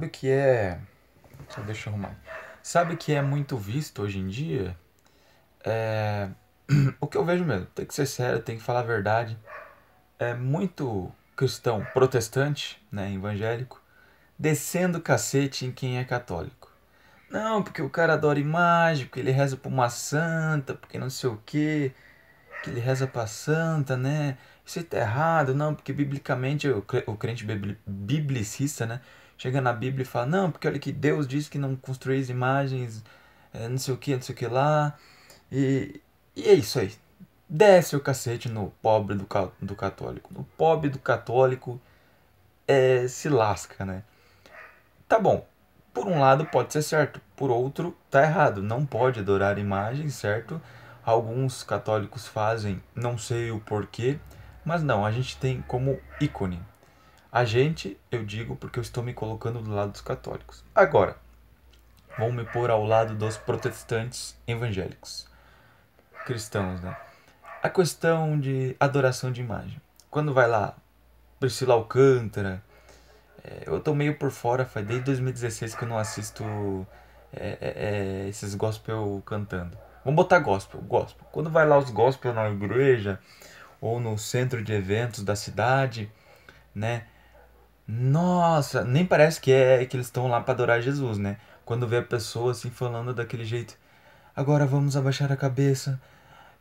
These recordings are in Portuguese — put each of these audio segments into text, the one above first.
Sabe que é. Só deixa eu arrumar. Sabe que é muito visto hoje em dia? É... o que eu vejo mesmo, tem que ser sério, tem que falar a verdade. É muito cristão protestante, né, evangélico, descendo cacete em quem é católico. Não, porque o cara adora imagem, porque ele reza por uma santa, porque não sei o quê, que ele reza pra santa, né? Isso tá errado, não, porque biblicamente o crente biblicista, né? chega na Bíblia e fala, não, porque olha que Deus disse que não construís imagens, é, não sei o que, não sei o que lá. E, e é isso aí. Desce o cacete no pobre do, do católico. No pobre do católico é, se lasca, né? Tá bom, por um lado pode ser certo, por outro tá errado. Não pode adorar imagens, certo? Alguns católicos fazem, não sei o porquê, mas não, a gente tem como ícone a gente, eu digo porque eu estou me colocando do lado dos católicos. Agora, vamos me pôr ao lado dos protestantes evangélicos, cristãos, né? A questão de adoração de imagem. Quando vai lá, Priscila Alcântara, é, eu tô meio por fora, faz desde 2016 que eu não assisto é, é, esses gospel cantando. Vamos botar gospel, gospel. Quando vai lá os gospel na igreja ou no centro de eventos da cidade, né? Nossa, nem parece que é que eles estão lá para adorar Jesus, né? Quando vê a pessoa assim falando daquele jeito, agora vamos abaixar a cabeça.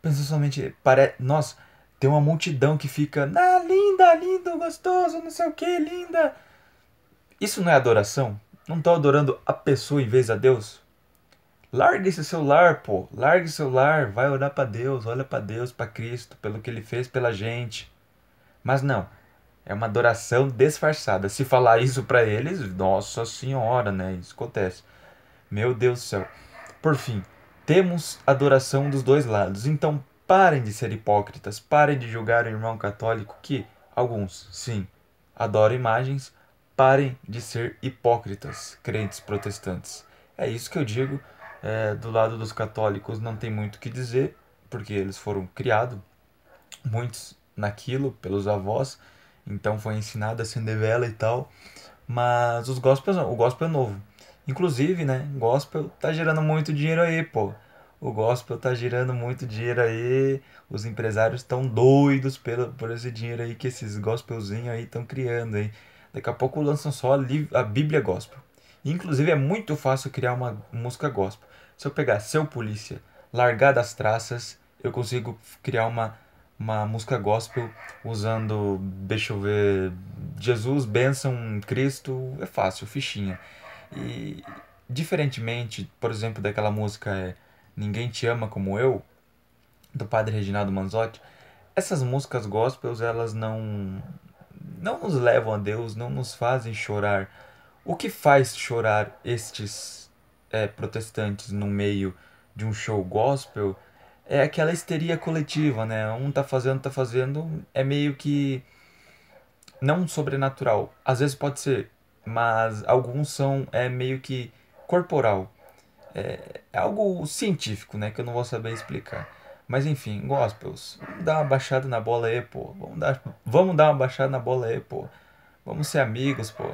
Pensa somente, parece, nossa, tem uma multidão que fica, ah, linda, lindo, gostoso, não sei o que, linda. Isso não é adoração? Não tô adorando a pessoa em vez a Deus? Largue esse celular, pô. Largue o celular, vai olhar para Deus, olha para Deus, para Cristo, pelo que ele fez pela gente. Mas não, é uma adoração disfarçada. Se falar isso para eles, nossa senhora, né? Isso acontece. Meu Deus do céu. Por fim, temos adoração dos dois lados. Então parem de ser hipócritas, parem de julgar o irmão católico que alguns, sim, adoram imagens, parem de ser hipócritas, crentes protestantes. É isso que eu digo. É, do lado dos católicos não tem muito o que dizer, porque eles foram criados, muitos naquilo, pelos avós, então foi ensinado acender vela e tal. Mas os gospels o gospel é novo. Inclusive, né, gospel tá gerando muito dinheiro aí, pô. O gospel tá girando muito dinheiro aí. Os empresários estão doidos pelo, por esse dinheiro aí que esses gospelzinhos aí estão criando aí. Daqui a pouco lançam só a, a Bíblia gospel. Inclusive é muito fácil criar uma música gospel. Se eu pegar Seu Polícia, Largar das Traças, eu consigo criar uma uma música gospel usando, deixa eu ver, Jesus, bênção, Cristo, é fácil, fichinha. E diferentemente, por exemplo, daquela música é Ninguém Te Ama Como Eu, do padre Reginaldo Manzotti, essas músicas gospels, elas não, não nos levam a Deus, não nos fazem chorar. O que faz chorar estes é, protestantes no meio de um show gospel é aquela histeria coletiva, né? Um tá fazendo, tá fazendo, é meio que não sobrenatural. Às vezes pode ser, mas alguns são é meio que corporal. É, é algo científico, né, que eu não vou saber explicar. Mas enfim, gospels, vamos dar uma baixada na bola aí, pô. Vamos dar, vamos dar uma baixada na bola aí, pô. Vamos ser amigos, pô.